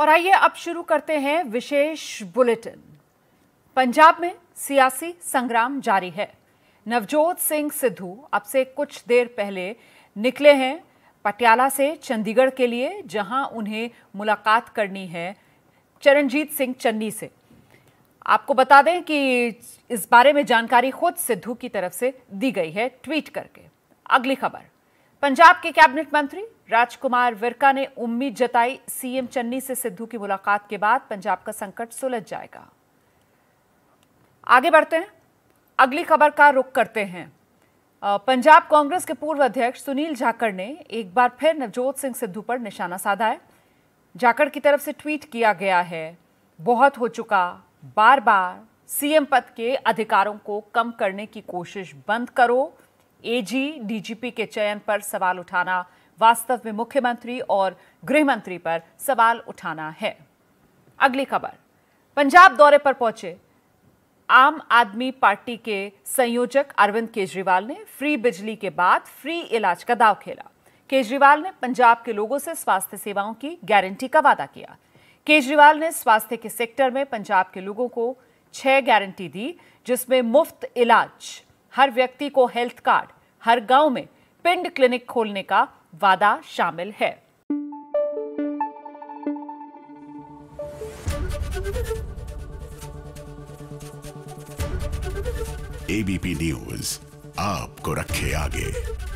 और आइए अब शुरू करते हैं विशेष बुलेटिन पंजाब में सियासी संग्राम जारी है नवजोत सिंह सिद्धू अब से कुछ देर पहले निकले हैं पटियाला से चंडीगढ़ के लिए जहां उन्हें मुलाकात करनी है चरणजीत सिंह चन्नी से आपको बता दें कि इस बारे में जानकारी खुद सिद्धू की तरफ से दी गई है ट्वीट करके अगली खबर पंजाब के कैबिनेट मंत्री राजकुमार विरका ने उम्मीद जताई सीएम चन्नी से सिद्धू की मुलाकात के बाद पंजाब का संकट सुलझ जाएगा आगे बढ़ते हैं अगली खबर का रुख करते हैं पंजाब कांग्रेस के पूर्व अध्यक्ष सुनील जाकर ने एक बार फिर नवजोत सिंह सिद्धू पर निशाना साधा है जाकर की तरफ से ट्वीट किया गया है बहुत हो चुका बार बार सीएम पद के अधिकारों को कम करने की कोशिश बंद करो एजी डीजीपी के चयन पर सवाल उठाना वास्तव में मुख्यमंत्री और गृह मंत्री पर सवाल उठाना है अगली खबर पंजाब दौरे पर पहुंचे आम आदमी पार्टी के संयोजक अरविंद केजरीवाल ने फ्री बिजली के बाद फ्री इलाज का दाव खेला केजरीवाल ने पंजाब के लोगों से स्वास्थ्य सेवाओं की गारंटी का वादा किया केजरीवाल ने स्वास्थ्य के सेक्टर में पंजाब के लोगों को छह गारंटी दी जिसमें मुफ्त इलाज हर व्यक्ति को हेल्थ कार्ड हर गांव में पिंड क्लिनिक खोलने का वादा शामिल है एबीपी न्यूज आपको रखे आगे